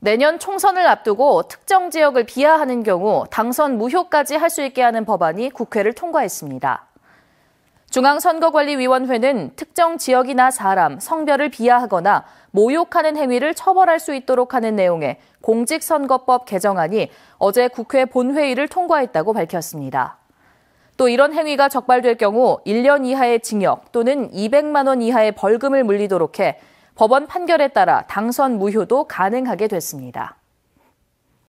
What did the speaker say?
내년 총선을 앞두고 특정 지역을 비하하는 경우 당선 무효까지 할 수 있게 하는 법안이 국회를 통과했습니다. 중앙선거관리위원회는 특정 지역이나 사람, 성별을 비하하거나 모욕하는 행위를 처벌할 수 있도록 하는 내용의 공직선거법 개정안이 어제 국회 본회의를 통과했다고 밝혔습니다. 또 이런 행위가 적발될 경우 1년 이하의 징역 또는 200만 원 이하의 벌금을 물리도록 해 법원 판결에 따라 당선 무효도 가능하게 됐습니다.